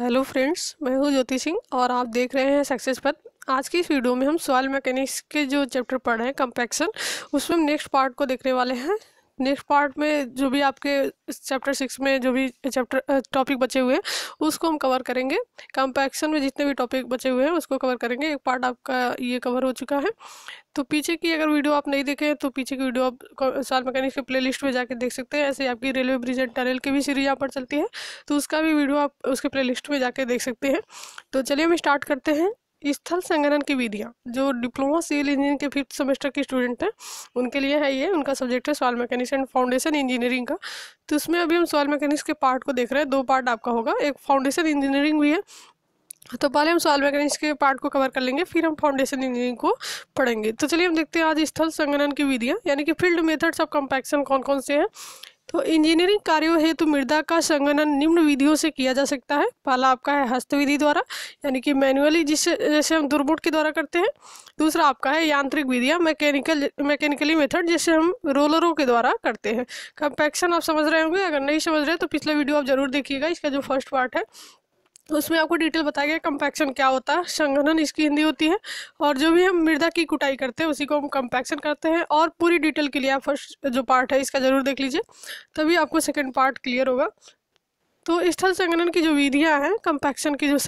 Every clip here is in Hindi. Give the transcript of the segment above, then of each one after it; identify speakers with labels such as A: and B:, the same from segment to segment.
A: हेलो फ्रेंड्स मैं हूं ज्योति सिंह और आप देख रहे हैं सक्सेस पथ आज की इस वीडियो में हम सॉयल मैकेनिक्स के जो चैप्टर पढ़ रहे हैं कंपेक्शन उसमें हम नेक्स्ट पार्ट को देखने वाले हैं नेक्स्ट पार्ट में जो भी आपके चैप्टर सिक्स में जो भी चैप्टर टॉपिक बचे हुए हैं उसको हम कवर करेंगे कंपैक्शन में जितने भी टॉपिक बचे हुए हैं उसको कवर करेंगे एक पार्ट आपका ये कवर हो चुका है तो पीछे की अगर वीडियो आप नहीं देखें तो पीछे की वीडियो आप साल मैकेनिक्स के प्ले में जाकर देख सकते हैं ऐसे आपकी रेलवे ब्रिज एंड टनल की भी सीरीज यहाँ पर चलती है तो उसका भी वीडियो आप उसके प्ले में जाकर देख सकते हैं तो चलिए हम स्टार्ट करते हैं स्थल संगठन की विधियाँ जो डिप्लोमा सिविल इंजीनियरिंग के फिफ्थ सेमेस्टर के स्टूडेंट हैं उनके लिए है ये उनका सब्जेक्ट है soil mechanics and foundation engineering का तो उसमें अभी हम सॉल मैकेनिक्स के पार्ट को देख रहे हैं दो पार्ट आपका होगा एक फाउंडेशन इंजीनियरिंग भी है तो पहले हम सॉल मैकेनिक्स के पार्ट को कवर कर लेंगे फिर हम फाउंडेशन इंजीनियरिंग को पढ़ेंगे तो चलिए हम देखते हैं आज स्थल संगठन की विधियाँ यानी कि फील्ड मेथड्स ऑफ कंपैक्शन कौन कौन से हैं तो इंजीनियरिंग कार्यों हेतु मृदा का संगणन निम्न विधियों से किया जा सकता है पहला आपका है हस्त विधि द्वारा यानी कि मैनुअली जिससे जैसे हम दुर्बुट के द्वारा करते हैं दूसरा आपका है यांत्रिक विधियाँ मैकेनिकल मैकेनिकली मेथड जैसे हम रोलरों के द्वारा करते हैं कंपैक्शन आप समझ रहे होंगे अगर नहीं समझ रहे तो पिछला वीडियो आप जरूर देखिएगा इसका जो फर्स्ट पार्ट है उसमें आपको डिटेल बताया गया कंपैक्शन क्या होता है संगठन इसकी हिंदी होती है और जो भी हम मृदा की कुटाई करते हैं उसी को हम कम्पैक्शन करते हैं और पूरी डिटेल के लिए आप फर्स्ट जो पार्ट है इसका ज़रूर देख लीजिए तभी आपको सेकेंड पार्ट क्लियर होगा तो स्थल संगठन की जो विधियाँ हैं कंपैक्शन की जो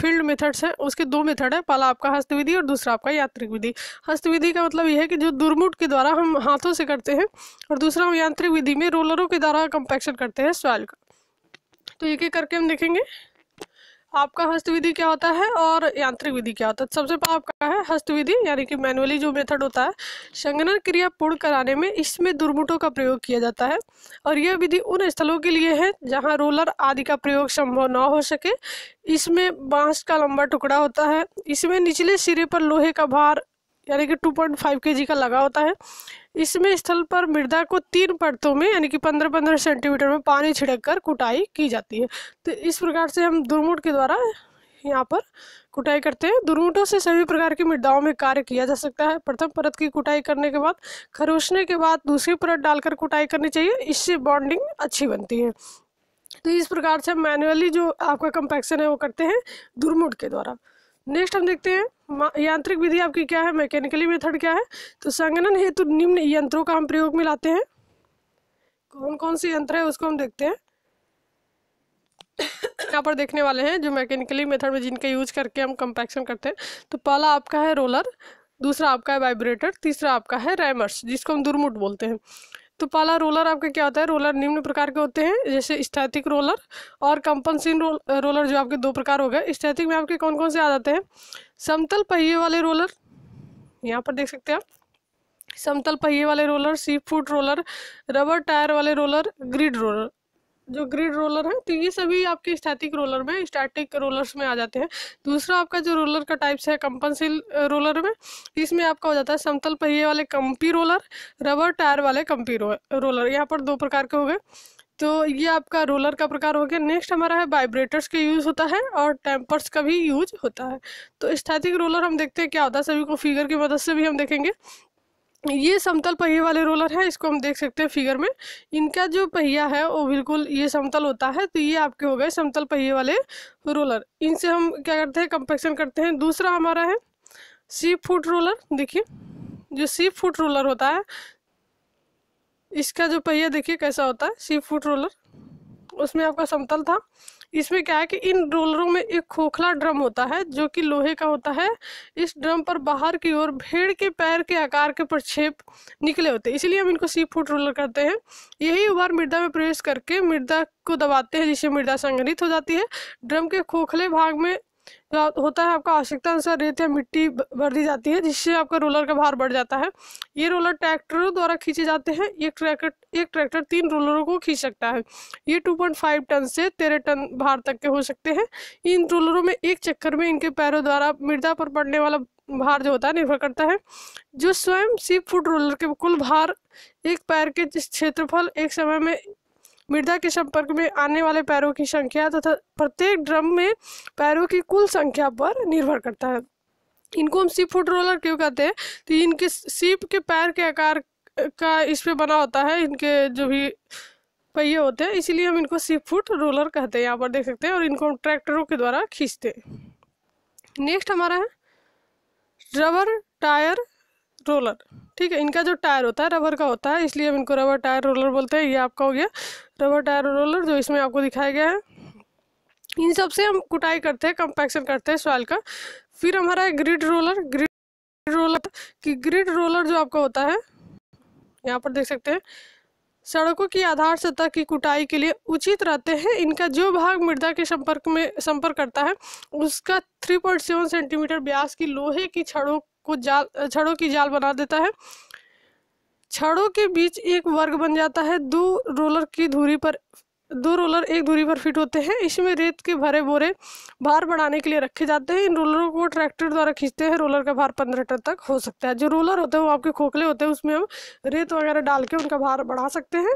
A: फील्ड मेथड्स हैं उसके दो मेथड है पहला आपका हस्त विधि और दूसरा आपका यात्रिक विधि हस्त विधि का मतलब यह है कि जो दुर्मुट के द्वारा हम हाथों से करते हैं और दूसरा हम यांत्रिक विधि में रोलरों के द्वारा कंपैक्शन करते हैं सॉयल का तो एक एक करके हम देखेंगे आपका हस्त विधि क्या होता है और यांत्रिक विधि क्या होता है सबसे पहले आपका है हस्त विधि यानी कि मैनुअली जो मेथड होता है संगनन क्रिया पूर्ण कराने में इसमें दुर्मुटों का प्रयोग किया जाता है और यह विधि उन स्थलों के लिए है जहाँ रोलर आदि का प्रयोग संभव न हो सके इसमें बांस का लंबा टुकड़ा होता है इसमें निचले सिरे पर लोहे का भार यानी कि 2.5 केजी का लगा होता है इसमें स्थल पर मृदा को तीन परतों में यानी कि 15-15 सेंटीमीटर में पानी छिड़क कर कुटाई की जाती है तो इस प्रकार से हम दुर्मुट के द्वारा यहाँ पर कुटाई करते हैं दुर्मुटों से सभी प्रकार की मृदाओं में कार्य किया जा सकता है प्रथम परत की कुटाई करने के बाद खरोचने के बाद दूसरी परत डालकर कुटाई करनी चाहिए इससे बॉन्डिंग अच्छी बनती है तो इस प्रकार से हम मैनुअली जो आपका कंपेक्शन है वो करते हैं दुर्मुट के द्वारा नेक्स्ट हम देखते हैं यांत्रिक विधि आपकी क्या है मैकेनिकली मेथड क्या है तो संगणन हेतु निम्न यंत्रों का हम प्रयोग में लाते हैं कौन कौन से यंत्र है उसको हम देखते हैं यहाँ पर देखने वाले हैं जो मैकेनिकली मेथड में जिनका यूज करके हम कंपैक्शन करते हैं तो पहला आपका है रोलर दूसरा आपका है वाइब्रेटर तीसरा आपका है रैमर्स जिसको हम दुरमुट बोलते हैं तो पाला रोलर आपका क्या होता है रोलर निम्न प्रकार के होते हैं जैसे स्थैतिक रोलर और कंपनसिन रोल रोलर जो आपके दो प्रकार हो गए स्थैतिक में आपके कौन कौन से आ जाते हैं समतल पहिए वाले रोलर यहाँ पर देख सकते हैं आप समतल पहिए वाले रोलर सी फूट रोलर रबर टायर वाले रोलर ग्रिड रोलर जो ग्रिड रोलर है तो ये सभी आपके स्टैटिक रोलर में स्टैटिक रोलर्स में आ जाते हैं दूसरा आपका जो रोलर का टाइप्स है कंपनसिल रोलर में इसमें आपका हो जाता है समतल पहिए वाले कंपी रोलर रबर टायर वाले कंपी रो, रोलर यहाँ पर दो प्रकार के हो गए तो ये आपका रोलर का प्रकार हो गया नेक्स्ट हमारा है वाइब्रेटर्स का यूज़ होता है और टेम्पर्स का भी यूज होता है तो स्थैतिक रोलर हम देखते हैं क्या होता है सभी को फिगर की मदद से भी हम देखेंगे ये समतल पहिए वाले रोलर है इसको हम देख सकते हैं फिगर में इनका जो पहिया है वो बिल्कुल ये समतल होता है तो ये आपके हो गए समतल पहिए वाले रोलर इनसे हम क्या करते हैं कंपेक्शन करते हैं दूसरा हमारा है सी फुट रोलर देखिए जो सी फुट रोलर होता है इसका जो पहिया देखिए कैसा होता है सी फुट रोलर उसमें आपका समतल था इसमें क्या है कि इन रोलरों में एक खोखला ड्रम होता है जो कि लोहे का होता है इस ड्रम पर बाहर की ओर भेड़ के पैर के आकार के प्रक्षेप निकले होते हैं इसलिए हम इनको सी फूट रोलर कहते हैं यही उभार मृदा में प्रवेश करके मृदा को दबाते हैं जिससे मृदा संग्रहित हो जाती है ड्रम के खोखले भाग में होता है आपका आवश्यकता अनुसार रेत या मिट्टी भर दी जाती है जिससे आपका रोलर का भार बढ़ जाता है ये रोलर ट्रैक्टरों द्वारा खींचे जाते हैं ये ट्रैक्टर एक ट्रैक्टर तीन रोलरों को खींच सकता है ये 2.5 टन से तेरह टन भार तक के हो सकते हैं इन रोलरों में एक चक्कर में इनके पैरों द्वारा मृदा पर पड़ने वाला भार जो होता है निर्भर करता है जो स्वयं सी फुट रोलर के कुल भार एक पैर के क्षेत्रफल एक समय में मृदा के संपर्क में आने वाले पैरों की संख्या तथा प्रत्येक ड्रम में पैरों की कुल संख्या पर निर्भर करता है इनको हम सीप फुट रोलर क्यों कहते हैं तो इनके सीप के पैर के आकार का इस पे बना होता है इनके जो भी पहिए होते हैं इसीलिए हम इनको सी फुट रोलर कहते हैं यहाँ पर देख सकते हैं और इनको हम ट्रैक्टरों के द्वारा खींचते हैं नेक्स्ट हमारा है रबर टायर रोलर ठीक है इनका जो टायर होता है रबर का होता है इसलिए हम इनको रबर टायर रोलर बोलते हैं ये आपका हो गया रबर टायर रोलर जो इसमें आपको दिखाया गया है इन सब से हम कुटाई करते हैं कंपैक्शन करते हैं सॉइल का फिर हमारा है ग्रिड रोलर ग्रिड रोलर कि ग्रिड रोलर जो आपका होता है यहाँ पर देख सकते हैं सड़कों की आधार सतह की कुटाई के लिए उचित रहते हैं इनका जो भाग मृदा के संपर्क में संपर्क करता है उसका थ्री पॉइंट सेवन सेंटीमीटर ब्यास की लोहे की छड़ों को जाल छड़ों की जाल बना देता है छड़ों के बीच एक वर्ग बन जाता है दो रोलर की धुरी पर दो रोलर एक दूरी पर फिट होते हैं इसमें रेत के भरे बोरे भार बढ़ाने के लिए रखे जाते हैं इन रोलरों को ट्रैक्टर द्वारा खींचते हैं रोलर का भार पंद्रह टन तक हो सकता है जो रोलर होते हैं वो आपके खोखले होते हैं उसमें हम रेत वगैरह डाल के उनका भार बढ़ा सकते हैं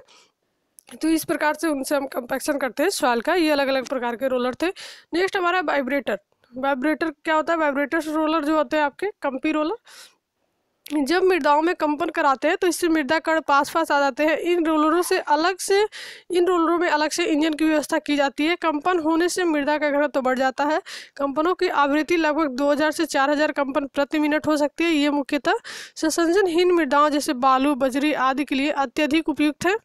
A: तो इस प्रकार से उनसे हम कंपेक्शन करते हैं सॉयल का ये अलग अलग प्रकार के रोलर थे नेक्स्ट हमारा वाइब्रेटर वाइब्रेटर क्या होता है वाइब्रेटर रोलर जो होते हैं आपके कंपी रोलर जब मृदाओं में कंपन कराते हैं तो इससे मृदा कण पास पास आ जाते हैं इन रोलरों से अलग से इन रोलरों में अलग से इंजन की व्यवस्था की जाती है कंपन होने से मृदा का घनत्व तो बढ़ जाता है कंपनों की आवृत्ति लगभग 2000 से 4000 कंपन प्रति मिनट हो सकती है ये मुख्यतः संसंजनहीन मृदाओं जैसे बालू बजरी आदि के लिए अत्यधिक उपयुक्त है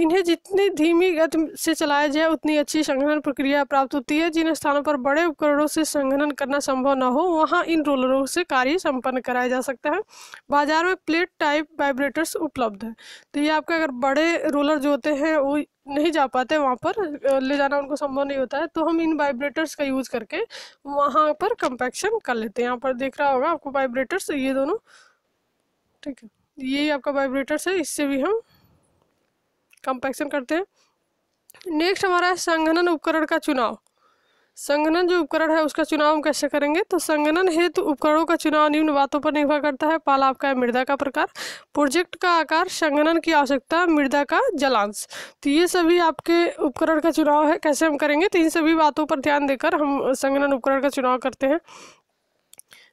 A: इन्हें जितनी धीमी गति से चलाया जाए उतनी अच्छी संघनन प्रक्रिया प्राप्त होती है जिन स्थानों पर बड़े उपकरणों से संघनन करना संभव न हो वहाँ इन रोलरों से कार्य संपन्न कराया जा सकता है बाजार में प्लेट टाइप वाइब्रेटर्स उपलब्ध हैं तो ये आपका अगर बड़े रोलर जो होते हैं वो नहीं जा पाते वहाँ पर ले जाना उनको संभव नहीं होता है तो हम इन वाइब्रेटर्स का यूज़ करके वहाँ पर कंपेक्शन कर लेते हैं यहाँ पर देख रहा होगा आपको वाइब्रेटर्स ये दोनों ठीक है ये आपका वाइब्रेटर्स है इससे भी हम कंपैक्शन करते हैं नेक्स्ट हमारा है संघनन उपकरण का चुनाव संघनन जो उपकरण है उसका चुनाव हम कैसे करेंगे तो संघनन हेतु उपकरणों का चुनाव निम्न बातों पर निर्भर करता है पाला आपका है मृदा का प्रकार प्रोजेक्ट का आकार संघनन की आवश्यकता मृदा का जलांश तो ये सभी आपके उपकरण का चुनाव है कैसे हम करेंगे तो इन सभी बातों पर ध्यान देकर हम संघनन उपकरण का चुनाव करते हैं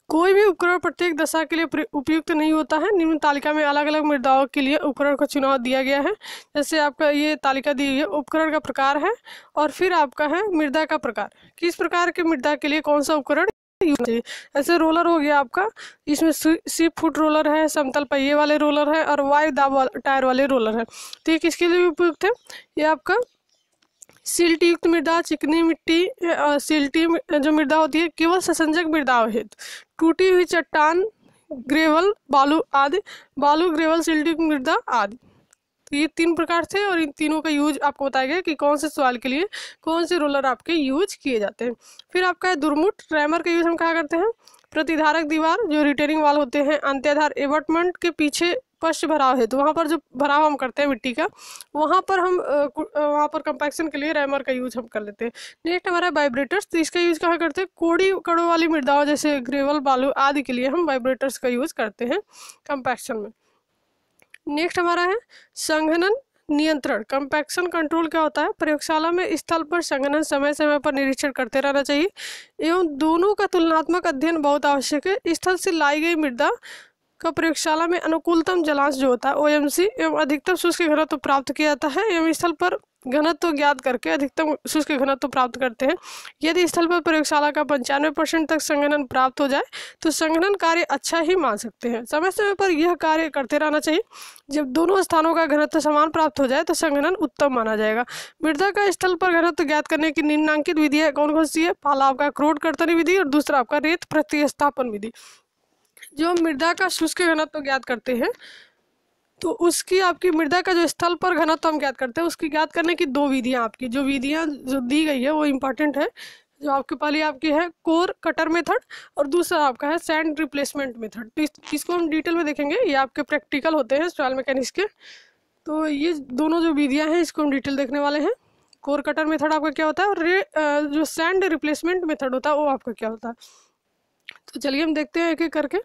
A: कोई भी उपकरण प्रत्येक दशा के लिए उपयुक्त नहीं होता है निम्न तालिका में अलग अलग मृदाओं के लिए उपकरण का चुनाव दिया गया है जैसे आपका ये तालिका दी गई है उपकरण का प्रकार है और फिर आपका है मृदा का प्रकार किस प्रकार के मृदा के लिए कौन सा उपकरण ऐसे रोलर हो गया आपका इसमें सी फुट रोलर है समतल पहिए वाले रोलर है और वायु दाब टायर वाले रोलर है तो ये किसके लिए उपयुक्त है ये आपका सिल्टी युक्त मृदा चिकनी मिट्टी सिल्टी जो मृदा होती है केवल ससंजक मृदा हित टूटी हुई चट्टान ग्रेवल बालू आदि बालू ग्रेवल युक्त मृदा आदि तो ये तीन प्रकार थे और इन तीनों का यूज आपको बताया गया कि कौन से सवाल के लिए कौन से रोलर आपके यूज किए जाते हैं फिर आपका है दुर्मुट रैमर का यूज हम कहा करते हैं प्रतिधारक दीवार जो रिटेनिंग वाल होते हैं अंत्याधार एवर्टमेंट के पीछे पश्च भराव है तो वहाँ पर जो भराव हम करते हैं मिट्टी का वहाँ पर हम वहाँ पर कंपैक्शन के लिए रैमर का यूज हम कर लेते हैं नेक्स्ट हमारा वाइब्रेटर्स तो इसका यूज कहाँ करते हैं कोड़ी कड़ों वाली मृदाओं जैसे ग्रेवल बालू आदि के लिए हम वाइब्रेटर्स का यूज करते हैं कंपैक्शन में नेक्स्ट हमारा है संघनन नियंत्रण कंपैक्शन कंट्रोल क्या होता है प्रयोगशाला में स्थल पर संघनन समय समय पर निरीक्षण करते रहना चाहिए एवं दोनों का तुलनात्मक अध्ययन बहुत आवश्यक है स्थल से लाई गई मृदा का प्रयोगशाला में अनुकूलतम जलांश जो होता है ओ एवं अधिकतम शुष्क घनत्व प्राप्त किया जाता है एवं स्थल पर घनत्व ज्ञात करके अधिकतम शुष्क घनत्व प्राप्त करते हैं यदि स्थल पर प्रयोगशाला का पंचानवे परसेंट तक संघनन प्राप्त हो जाए तो संघनन कार्य अच्छा ही मान सकते हैं समय समय पर यह कार्य करते रहना चाहिए जब दोनों स्थानों का घनत्व समान प्राप्त हो जाए तो संघनन उत्तम माना जाएगा मृदा का स्थल पर घनत्व ज्ञात करने की निम्नांकित विधियाँ कौन कौन सी है पहला आपका क्रोड कर्तनी विधि और दूसरा आपका रेत प्रतिस्थापन विधि जो मृदा का शुष्क घनत्व ज्ञात करते हैं तो उसकी आपकी मृदा का जो स्थल पर घनत्व हम ज्ञात करते हैं उसकी ज्ञात करने की दो विधियाँ आपकी जो विधियाँ जो दी गई है वो इम्पॉर्टेंट है जो आपके पहले आपकी है कोर कटर मेथड और दूसरा आपका है सैंड रिप्लेसमेंट मेथड तो इस, इसको हम डिटेल में देखेंगे ये आपके प्रैक्टिकल होते हैं सॉयल मैकेनिक्स के तो ये दोनों जो विधियाँ हैं इसको हम डिटेल देखने वाले हैं कोर कटर मेथड आपका क्या होता है और रे, जो सैंड रिप्लेसमेंट मेथड होता है वो आपका क्या होता है तो चलिए हम देखते हैं एक एक करके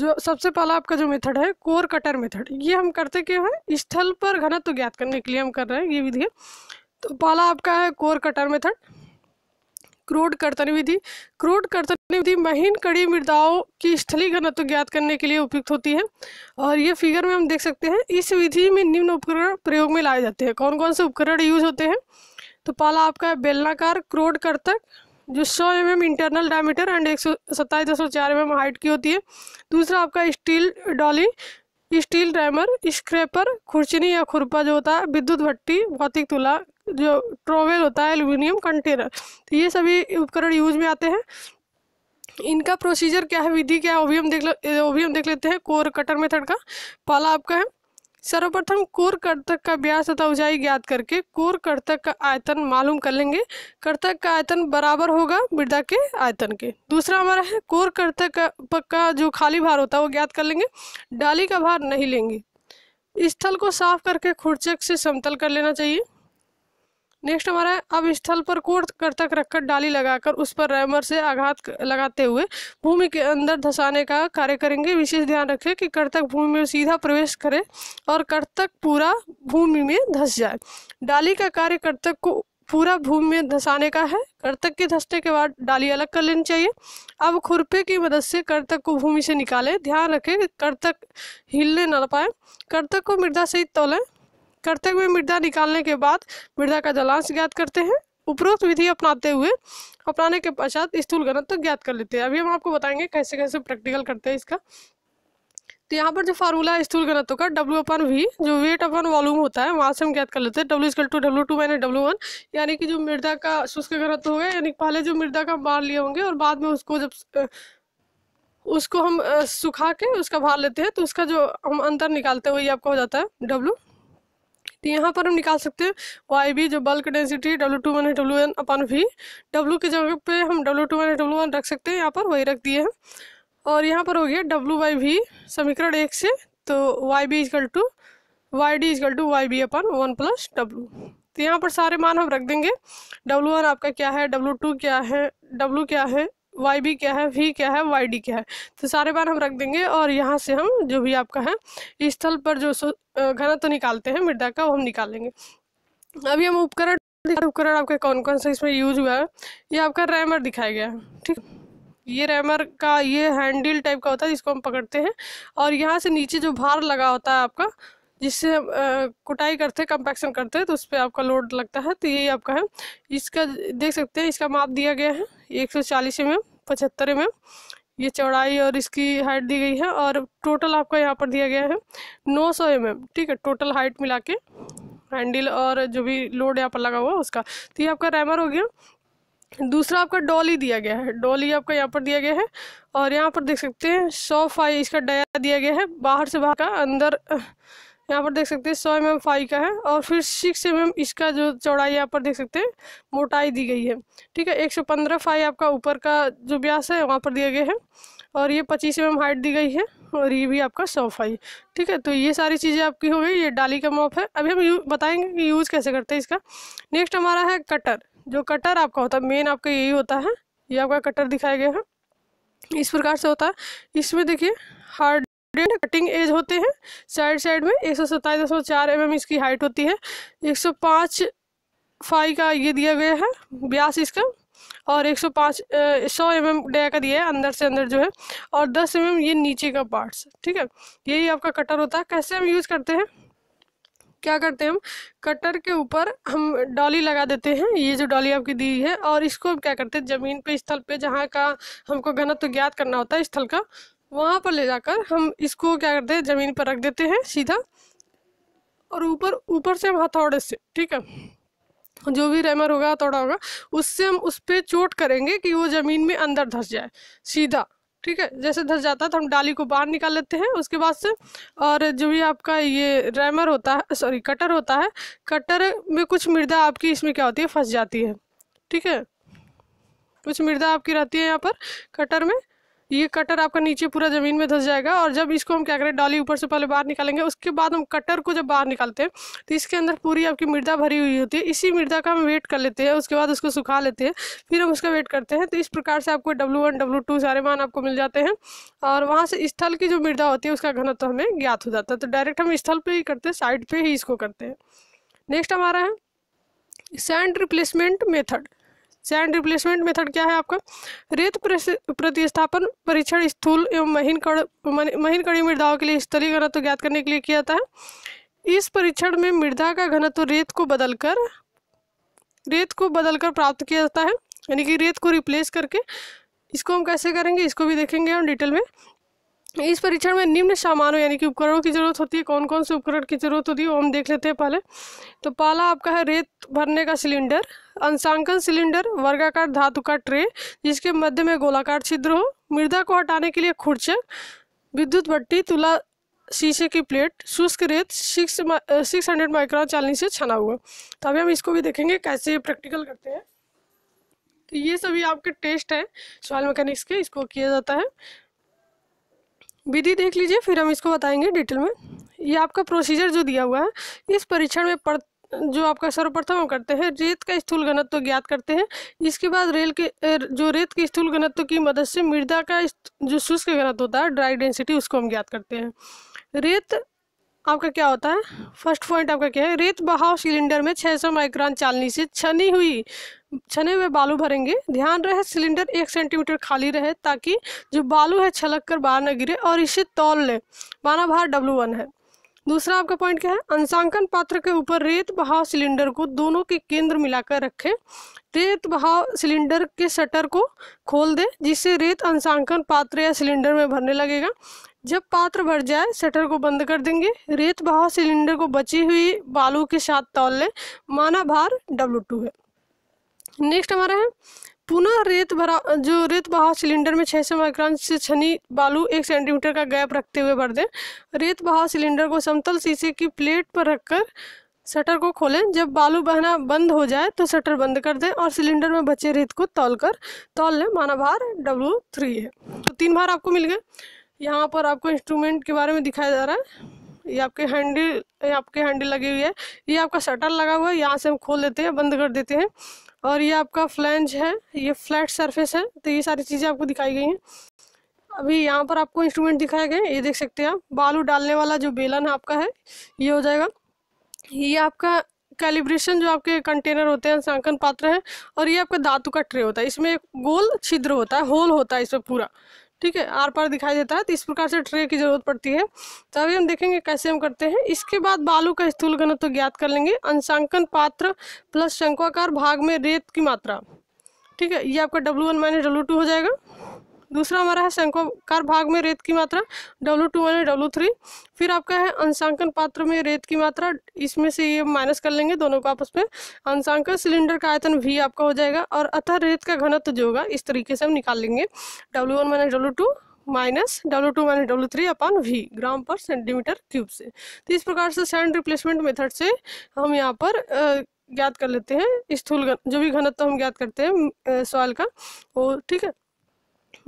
A: जो सबसे पहला आपका जो मेथड है कोर कटर मेथड ये हम करते क्यों हैं स्थल पर घनत्व तो ज्ञात करने के लिए हम कर रहे हैं ये विधि है तो पहला आपका है कोर कटर मेथड क्रूड कर्तन विधि क्रूड कर्तन विधि महीन कड़ी मृदाओं की स्थलीय घनत्व तो ज्ञात करने के लिए उपयुक्त होती है और ये फिगर में हम देख सकते हैं इस विधि में निम्न उपकरण प्रयोग में लाए जाते हैं कौन कौन से उपकरण यूज होते हैं तो पहला आपका है बेलनाकार क्रोड कर्तक जो सौ M M internal diameter and एक सौ सत्ताईस दशमलव एम एम हाइट की होती है दूसरा आपका स्टील डॉली स्टील ड्राइमर स्क्रैपर खुर्चनी या खुरपा जो होता है विद्युत भट्टी भौतिक तुला जो ट्रोवेल होता है एल्यूमिनियम कंटेनर तो ये सभी उपकरण यूज में आते हैं इनका प्रोसीजर क्या है विधि क्या है वो भी हम देख लो वो भी हम देख लेते हैं कोर कटर मेथड का पहला आपका है सर्वप्रथम कोर कर्तक का व्यास तथा ऊंचाई ज्ञात करके कोर कर्तक का आयतन मालूम कर लेंगे कर्तक का आयतन बराबर होगा मृदा के आयतन के दूसरा हमारा है कोर कर्तक का, का जो खाली भार होता है वो ज्ञात कर लेंगे डाली का भार नहीं लेंगे स्थल को साफ करके खुरचक से समतल कर लेना चाहिए नेक्स्ट हमारा है अब स्थल पर कोट कर्तक रखकर डाली लगाकर उस पर रैमर से आघात लगाते हुए भूमि के अंदर धसाने का कार्य करेंगे विशेष ध्यान रखें कि कर्तक भूमि में सीधा प्रवेश करे और कर्तक पूरा भूमि में धस जाए डाली का कार्य कर्तक को पूरा भूमि में धसाने का है कर्तक के धसने के बाद डाली अलग कर लेनी चाहिए अब खुरपे की मदद से कर्तक को भूमि से निकालें ध्यान रखें कर्तक हिलने न पाए कर्तक को मृदा सहित तोलें करते हुए मृदा निकालने के बाद मृदा का जलांश ज्ञात करते हैं उपरोक्त विधि अपनाते हुए अपनाने के पश्चात स्थूल घनत्व तो ज्ञात कर लेते हैं अभी हम आपको बताएंगे कैसे कैसे प्रैक्टिकल करते हैं इसका तो यहाँ पर जो फार्मूला है स्थूल घनत्व का डब्ल्यू अपन वी जो वेट अपन वॉल्यूम होता है वहाँ से हम ज्ञात कर लेते हैं W equal to W two minus W one यानी कि जो मृदा का शुष्क घनत्व हो गया यानी पहले जो मृदा का भार लिए होंगे और बाद में उसको जब उसको हम सुखा के उसका भार लेते हैं तो उसका जो हम अंतर निकालते हुए वही आपका हो जाता है डब्ल्यू तो यहाँ पर हम निकाल सकते हैं वाई बी जो bulk density W two one है W N upon V W की जगह पे हम डब्ल्यू टू वन है डब्ल्यू वन रख सकते हैं यहाँ पर वही रख दिए हैं और यहाँ पर हो गया डब्ल्यू बाई वी समीकरण एक से तो Y B equal to Y D equal to Y B upon one plus W तो यहाँ पर सारे मान हम रख देंगे डब्लू वन आपका क्या है डब्लू टू क्या है डब्लू क्या है वाई बी क्या है वी क्या है वाई डी क्या है तो सारे बार हम रख देंगे और यहाँ से हम जो भी आपका है स्थल पर जो घनत्व तो निकालते हैं मृदा का वो हम निकाल लेंगे अभी हम उपकरण उपकरण आपके कौन कौन सा इसमें यूज हुआ है ये आपका रैमर दिखाया गया है ठीक ये रैमर का ये हैंडल टाइप का होता है जिसको हम पकड़ते हैं और यहाँ से नीचे जो भार लगा होता है आपका जिससे कुटाई करते कंपैक्शन करते हैं तो उस पर आपका लोड लगता है तो यही आपका है इसका देख सकते हैं इसका माप दिया गया है एक सौ चालीस एम एम पचहत्तर एम एम ये चौड़ाई और इसकी हाइट दी गई है और टोटल आपका यहाँ पर दिया गया है नौ सौ एम एम ठीक है टोटल हाइट मिला के हैंडल और जो भी लोड यहाँ पर लगा हुआ है उसका तो ये आपका रैमर हो गया दूसरा आपका डॉली दिया गया है डॉली आपका यहाँ पर दिया गया है और यहाँ पर देख सकते हैं सौ फाइव इसका डया दिया गया है बाहर से बाहर का अंदर यहाँ पर देख सकते हैं सौ एम एम फाई का है और फिर सिक्स एम एम इसका जो चौड़ाई यहाँ पर देख सकते हैं मोटाई दी गई है ठीक है एक सौ पंद्रह फाई आपका ऊपर का जो ब्यास है वहाँ पर दिया गया है और ये पच्चीस एम एम हाइट दी गई है और ये भी आपका सौ फाई ठीक है तो ये सारी चीज़ें आपकी हो गई ये डाली का मॉप है अभी हम यू बताएंगे कि यूज़ कैसे करते हैं इसका नेक्स्ट हमारा है कटर जो कटर आपका होता है मेन आपका यही होता है ये आपका कटर दिखाया गया है इस प्रकार से होता है इसमें देखिए हार्ड स्टूडेंट कटिंग एज होते हैं साइड साइड में एक सौ सत्ताईस दशमलव चार एम mm एम इसकी हाइट होती है एक सौ पाँच फाई का ये दिया गया है ब्यास इसका और एक सौ पाँच सौ एम एम डे का दिया है अंदर से अंदर जो है और दस एम mm ये नीचे का पार्ट्स ठीक है यही आपका कटर होता है कैसे हम यूज़ करते हैं क्या करते हैं हम कटर के ऊपर हम डॉली लगा देते हैं ये जो डॉली आपकी दी है और इसको हम क्या करते हैं ज़मीन पे स्थल पे जहाँ का हमको घनत्व तो ज्ञात करना होता है स्थल का वहाँ पर ले जाकर हम इसको क्या करते हैं ज़मीन पर रख देते हैं सीधा और ऊपर ऊपर से हम हथौड़े से ठीक है जो भी रैमर होगा हथौड़ा होगा उससे हम उस पर चोट करेंगे कि वो ज़मीन में अंदर धंस जाए सीधा ठीक है जैसे धस जाता है तो हम डाली को बाहर निकाल लेते हैं उसके बाद से और जो भी आपका ये रैमर होता है सॉरी कटर होता है कटर में कुछ मृदा आपकी इसमें क्या होती है फंस जाती है ठीक है कुछ मृदा आपकी रहती है यहाँ पर कटर में ये कटर आपका नीचे पूरा ज़मीन में धस जाएगा और जब इसको हम क्या करें डाली ऊपर से पहले बाहर निकालेंगे उसके बाद हम कटर को जब बाहर निकालते हैं तो इसके अंदर पूरी आपकी मृदा भरी हुई होती है इसी मृदा का हम वेट कर लेते हैं उसके बाद उसको सुखा लेते हैं फिर हम उसका वेट करते हैं तो इस प्रकार से आपको डब्लू वन डब्लू टू सारे मान आपको मिल जाते हैं और वहाँ से स्थल की जो मृदा होती है उसका घनत्व हमें ज्ञात हो जाता है तो डायरेक्ट हम स्थल पर ही करते हैं साइड पर ही इसको करते हैं नेक्स्ट हमारा है sand replacement method sand replacement method क्या है आपका रेत प्रतिस्थापन परीक्षण स्थूल एवं महीन कड़ महीन कड़ी मृदाओं के लिए स्थलीय घनत्व ज्ञात करने के लिए किया जाता है इस परीक्षण में मृदा का घनत्व रेत को बदलकर रेत को बदलकर प्राप्त किया जाता है यानी कि रेत को रिप्लेस करके इसको हम कैसे करेंगे इसको भी देखेंगे हम डिटेल में इस परीक्षण में निम्न सामानों यानी कि उपकरणों की जरूरत होती है कौन कौन से उपकरण की जरूरत होती है वो हम देख लेते हैं पहले तो पहला आपका है रेत भरने का सिलेंडर अंशांकन सिलेंडर वर्गाकार धातु का ट्रे जिसके मध्य में गोलाकार छिद्र हो मृदा को हटाने के लिए खुर्चक विद्युत भट्टी तुला शीशे की प्लेट शुष्क रेत सिक्स सिक्स हंड्रेड माइक्रॉन चालनी से छना हुआ तो अभी हम इसको भी देखेंगे कैसे प्रैक्टिकल करते हैं तो ये सभी आपके टेस्ट हैं सॉयल मैकेनिक्स के इसको किया जाता है विधि देख लीजिए फिर हम इसको बताएंगे डिटेल में ये आपका प्रोसीजर जो दिया हुआ है इस परीक्षण में पर, जो आपका सर्वप्रथम हम करते हैं रेत का स्थूल घनत्व तो ज्ञात करते हैं इसके बाद रेल के जो रेत के स्थूल घनत्व तो की मदद से मृदा का जो शुष्क घनत्व होता है ड्राई डेंसिटी उसको हम ज्ञात करते हैं रेत आपका क्या होता है फर्स्ट पॉइंट आपका क्या है रेत बहाव सिलेंडर में 600 माइक्रोन चालनी से छनी हुई छने हुए बालू भरेंगे ध्यान रहे सिलेंडर एक सेंटीमीटर खाली रहे ताकि जो बालू है छलक कर बाहर न गिरे और इसे तौल ले माना भार डब्लू वन है दूसरा आपका पॉइंट क्या है अंशांकन पात्र के ऊपर रेत बहाव सिलेंडर को दोनों के केंद्र मिलाकर रखें रेत बहाव सिलेंडर के शटर को खोल दें जिससे रेत अंशांकन पात्र या सिलेंडर में भरने लगेगा जब पात्र भर जाए शटर को बंद कर देंगे रेत बहाव सिलेंडर को बची हुई बालू के साथ तौल लें माना भार डब्लू टू है नेक्स्ट हमारा है पुनः रेत भरा जो रेत बहाव सिलेंडर में छः सौ माइक्रोन से छनी बालू एक सेंटीमीटर का गैप रखते हुए भर दें रेत बहाव सिलेंडर को समतल शीशे की प्लेट पर रखकर शटर को खोलें जब बालू बहना बंद हो जाए तो शटर बंद कर दें और सिलेंडर में बचे रेत को तौल कर तौल लें माना भार डब्लू थ्री है तो तीन भार आपको मिल गए यहाँ पर आपको इंस्ट्रूमेंट के बारे में दिखाया जा रहा है ये आपके हैंडल आपके हैंडल लगी हुई है ये आपका शटर लगा हुआ है यहाँ से हम खोल देते हैं बंद कर देते हैं और ये आपका फ्लैंज है ये फ्लैट सरफेस है तो ये सारी चीज़ें आपको दिखाई गई हैं अभी यहाँ पर आपको इंस्ट्रूमेंट दिखाए गए ये देख सकते हैं आप बालू डालने वाला जो बेलन है आपका है ये हो जाएगा ये आपका कैलिब्रेशन जो आपके कंटेनर होते हैं सांकन पात्र है और ये आपका धातु का ट्रे होता है इसमें एक गोल छिद्र होता है होल होता है इसमें पूरा ठीक है आर पार दिखाई देता है तो इस प्रकार से ट्रे की जरूरत पड़ती है तो अभी हम देखेंगे कैसे हम करते हैं इसके बाद बालू का स्थूल घनत्व तो ज्ञात कर लेंगे अंशांकन पात्र प्लस शंक्वाकार भाग में रेत की मात्रा ठीक है ये आपका W one minus W two हो जाएगा दूसरा हमारा है शंकोकार भाग में रेत की मात्रा W two one W three फिर आपका है अंशांकन पात्र में रेत की मात्रा इसमें से ये माइनस कर लेंगे दोनों को आपस में अंशांकन सिलेंडर का आयतन भी आपका हो जाएगा और अतः रेत का घनत्व जो होगा इस तरीके से हम निकाल लेंगे W one minus W two minus W two minus W three upon V gram पर सेंटीमीटर क्यूब से तो इस प्रकार से सैंड रिप्लेसमेंट मेथड से हम यहाँ पर ज्ञात कर लेते हैं स्थूल जो भी घनत्व हम ज्ञात करते हैं सॉइल का वो ठीक है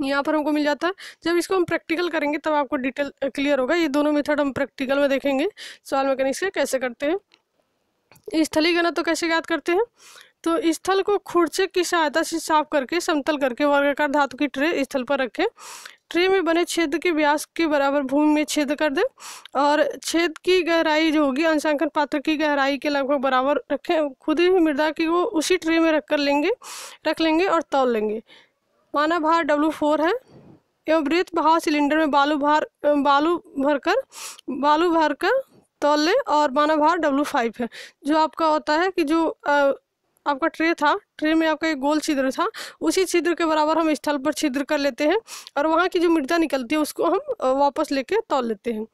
A: यहाँ पर हमको मिल जाता है जब इसको हम प्रैक्टिकल करेंगे तब आपको डिटेल क्लियर होगा ये दोनों मेथड हम प्रैक्टिकल में देखेंगे सवाल मैकेनिक्स के कैसे करते हैं स्थली गणना तो कैसे याद करते हैं तो स्थल को खुर्चे की सहायता से साफ करके समतल करके वर्गाकार धातु की ट्रे स्थल पर रखें ट्रे में बने छेद के व्यास के बराबर भूमि में छेद कर दें और छेद की गहराई जो होगी अंशांकन पात्र की गहराई के लगभग बराबर रखें खुद ही मृदा की वो उसी ट्रे में रख कर लेंगे रख लेंगे और तौल लेंगे माना भार डब्लू फोर है एवं वृत्त भाव सिलेंडर में बालू भार बालू भरकर बालू भरकर तौल ले और माना भार डब्लू फाइव है जो आपका होता है कि जो आ, आपका ट्रे था ट्रे में आपका एक गोल छिद्र था उसी छिद्र के बराबर हम स्थल पर छिद्र कर लेते हैं और वहाँ की जो मृदा निकलती है उसको हम वापस लेके तौल लेते हैं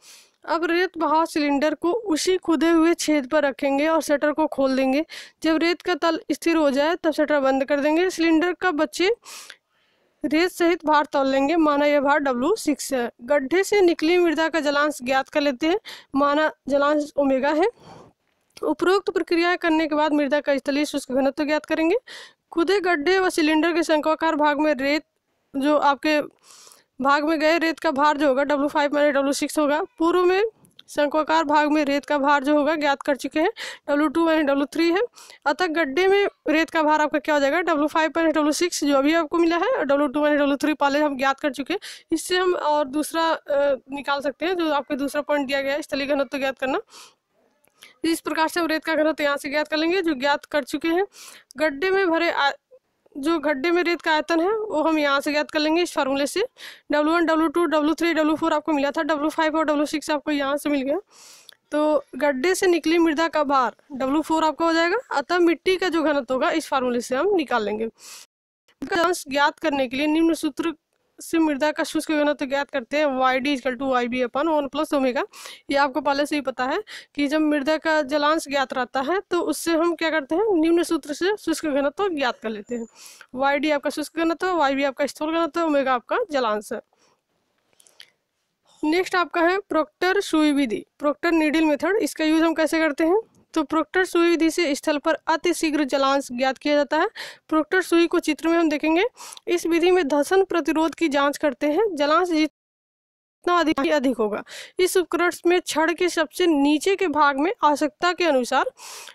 A: अब रेत बहाव सिलेंडर को उसी खुदे हुए छेद पर रखेंगे और शटर को खोल देंगे जब रेत का तल स्थिर हो जाए तब शटर बंद कर देंगे सिलेंडर का बच्चे रेत सहित भार तोल लेंगे माना यह भार डब्लू सिक्स है गड्ढे से निकली मृदा का जलांश ज्ञात कर लेते हैं माना जलांश ओमेगा है उपरोक्त प्रक्रिया करने के बाद मृदा का स्थलीय शुष्क घनत्व ज्ञात करेंगे खुदे गड्ढे व सिलेंडर के शंकाकार भाग में रेत जो आपके भाग में गए रेत का भार जो होगा W five minus W six होगा पूर्व में शंकुआकार भाग में रेत का भार जो होगा ज्ञात कर चुके हैं W two minus W three है अतः गड्ढे में रेत का भार आपका क्या हो जाएगा W five minus W six जो अभी आपको मिला है और W two minus W three पहले हम ज्ञात कर चुके हैं इससे हम और दूसरा निकाल सकते हैं जो आपको दूसरा पॉइंट दिया गया है स्थलीय घनत्व ज्ञात करना इस प्रकार से हम रेत का घनत्व यहाँ से ज्ञात कर लेंगे जो ज्ञात कर चुके हैं गड्ढे में भरे जो गड्ढे में रेत का आयतन है वो हम यहाँ से ज्ञात कर लेंगे इस फार्मूले से W one W two W three W four आपको मिला था डब्लू फाइव और डब्लू सिक्स आपको यहाँ से मिल गया तो गड्ढे से निकली मृदा का भार डब्लू फोर आपका हो जाएगा अतः मिट्टी का जो घनत्व होगा इस फार्मूले से हम निकाल लेंगे ज्ञात करने के लिए निम्न सूत्र से मृदा का शुष्क घनत्व ज्ञात करते हैं Y D equal to Y B upon one plus omega ये आपको पहले से ही पता है कि जब मृदा का जलांश ज्ञात रहता है तो उससे हम क्या करते हैं निम्न सूत्र से शुष्क घनत्व ज्ञात कर लेते हैं वाई डी आपका शुष्क घनत्व वाई बी आपका स्थूल घनत्व ओमेगा आपका जलांश है नेक्स्ट आपका है प्रोक्टर सुई विधि प्रोक्टर नीडिल मेथड इसका यूज हम कैसे करते हैं तो प्रोक्टर सुई विधि से स्थल पर अतिशीघ्र जलांश ज्ञात किया जाता है प्रोक्टर सुई को चित्र में हम देखेंगे इस विधि में धसन प्रतिरोध की जांच करते हैं जलांश जितना अधिक अधिक होगा इस उपकरण में छड़ के सबसे नीचे के भाग में आवश्यकता के अनुसार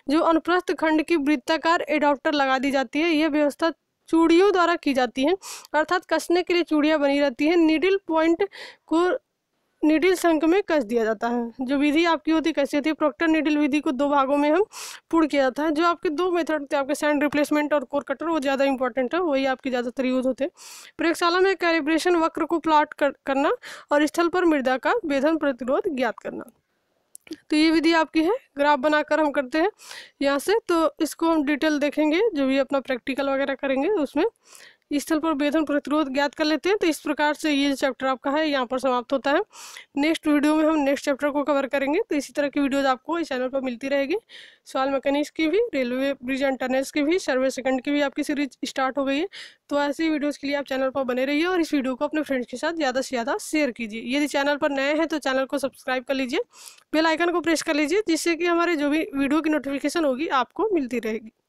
A: जो अनुप्रस्थ खंड की वृत्ताकार एडॉप्टर लगा दी जाती है यह व्यवस्था चूड़ियों द्वारा की जाती है अर्थात कसने के लिए चूड़ियाँ बनी रहती हैं नीडल पॉइंट को निडिल संक में कस दिया जाता है जो विधि आपकी होती कैसी होती है प्रोक्टर निडिल विधि को दो भागों में हम पूर्ण किया जाता है जो आपके दो मेथड थे आपके सैंड रिप्लेसमेंट और कोर कटर वो ज़्यादा इंपॉर्टेंट है वही आपके ज़्यादातर यूज होते हैं प्रयोगशाला में कैलिब्रेशन वक्र को प्लाट कर, करना और स्थल पर मृदा का वेधन प्रतिरोध ज्ञात करना तो ये विधि आपकी है ग्राफ बनाकर हम करते हैं यहाँ से तो इसको हम डिटेल देखेंगे जो भी अपना प्रैक्टिकल वगैरह करेंगे उसमें स्थल पर वेतन प्रतिरोध ज्ञात कर लेते हैं तो इस प्रकार से ये चैप्टर आपका है यहाँ पर समाप्त होता है नेक्स्ट वीडियो में हम नेक्स्ट चैप्टर को कवर करेंगे तो इसी तरह की वीडियोज़ आपको इस चैनल पर मिलती रहेगी सवाल मैकेनिक्स की भी रेलवे ब्रिज एंड टनल्स की भी सर्वे सेकंड की भी आपकी सीरीज स्टार्ट हो गई है तो ही वीडियोज़ के लिए आप चैनल पर बने रहिए और इस वीडियो को अपने फ्रेंड्स के साथ ज़्यादा से ज़्यादा शेयर कीजिए यदि चैनल पर नए हैं तो चैनल को सब्सक्राइब कर लीजिए बेल आइकन को प्रेस कर लीजिए जिससे कि हमारे जो भी वीडियो की नोटिफिकेशन होगी आपको मिलती रहेगी